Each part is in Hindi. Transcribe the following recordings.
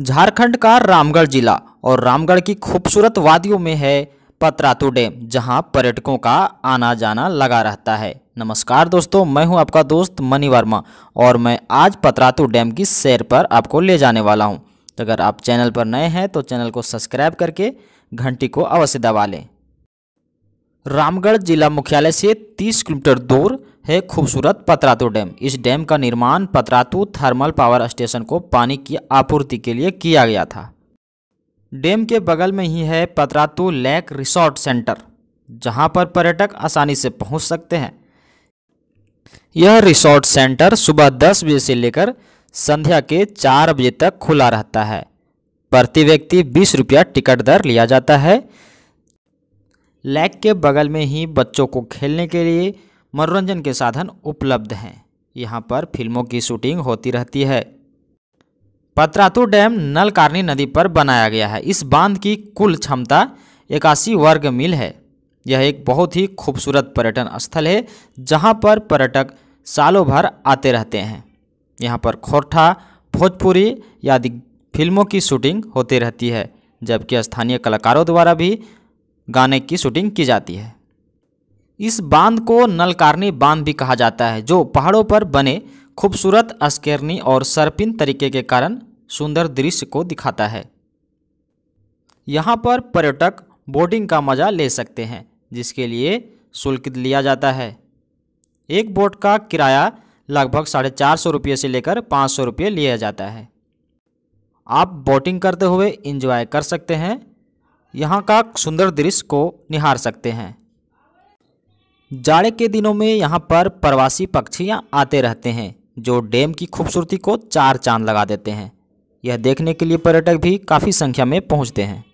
झारखंड का रामगढ़ जिला और रामगढ़ की खूबसूरत वादियों में है पतरातू डैम जहां पर्यटकों का आना जाना लगा रहता है नमस्कार दोस्तों मैं हूं आपका दोस्त मनी वर्मा और मैं आज पतरातू डैम की सैर पर आपको ले जाने वाला हूं तो अगर आप चैनल पर नए हैं तो चैनल को सब्सक्राइब करके घंटी को अवश्य दबा लें रामगढ़ जिला मुख्यालय से तीस किलोमीटर दूर है खूबसूरत पतरातू डैम इस डैम का निर्माण पतरातु थर्मल पावर स्टेशन को पानी की आपूर्ति के लिए किया गया था डैम के बगल में ही है पतरातु लेक रिसोर्ट सेंटर जहां पर पर्यटक आसानी से पहुंच सकते हैं यह रिसोर्ट सेंटर सुबह 10 बजे से लेकर संध्या के 4 बजे तक खुला रहता है प्रति व्यक्ति बीस रुपया टिकट दर लिया जाता है लेक के बगल में ही बच्चों को खेलने के लिए मनोरंजन के साधन उपलब्ध हैं यहाँ पर फिल्मों की शूटिंग होती रहती है पतरातू डैम नलकारनी नदी पर बनाया गया है इस बांध की कुल क्षमता इक्यासी वर्ग मील है यह एक बहुत ही खूबसूरत पर्यटन स्थल है जहाँ पर पर्यटक सालों भर आते रहते हैं यहाँ पर खोरठा भोजपुरी आदि फिल्मों की शूटिंग होती रहती है जबकि स्थानीय कलाकारों द्वारा भी गाने की शूटिंग की जाती है इस बांध को नलकारनी बांध भी कहा जाता है जो पहाड़ों पर बने खूबसूरत अस्केरनी और सरपिन तरीके के कारण सुंदर दृश्य को दिखाता है यहाँ पर पर्यटक बोटिंग का मज़ा ले सकते हैं जिसके लिए शुल्क लिया जाता है एक बोट का किराया लगभग साढ़े चार सौ रुपये से लेकर पाँच सौ रुपये लिया जाता है आप बोटिंग करते हुए इंजॉय कर सकते हैं यहाँ का सुंदर दृश्य को निहार सकते हैं जाड़े के दिनों में यहाँ पर प्रवासी पक्षियाँ आते रहते हैं जो डैम की खूबसूरती को चार चांद लगा देते हैं यह देखने के लिए पर्यटक भी काफ़ी संख्या में पहुँचते हैं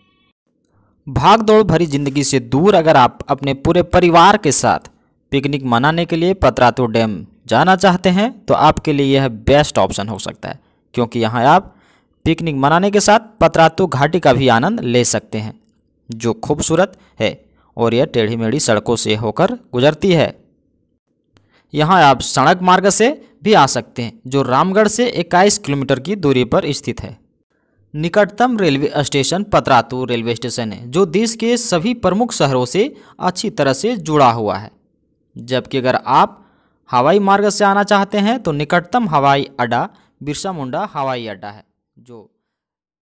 भाग दौड़ भरी ज़िंदगी से दूर अगर आप अपने पूरे परिवार के साथ पिकनिक मनाने के लिए पतरातू डैम जाना चाहते हैं तो आपके लिए यह बेस्ट ऑप्शन हो सकता है क्योंकि यहाँ आप पिकनिक मनाने के साथ पतरातू घाटी का भी आनंद ले सकते हैं जो खूबसूरत है और यह टेढ़ी मेढ़ी सड़कों से होकर गुजरती है यहाँ आप सड़क मार्ग से भी आ सकते हैं जो रामगढ़ से 21 किलोमीटर की दूरी पर स्थित है निकटतम railway station Patratu railway station है जो देश के सभी प्रमुख शहरों से अच्छी तरह से जुड़ा हुआ है जबकि अगर आप हवाई मार्ग से आना चाहते हैं तो निकटतम हवाई अड्डा बिरसा मुंडा हवाई अड्डा है जो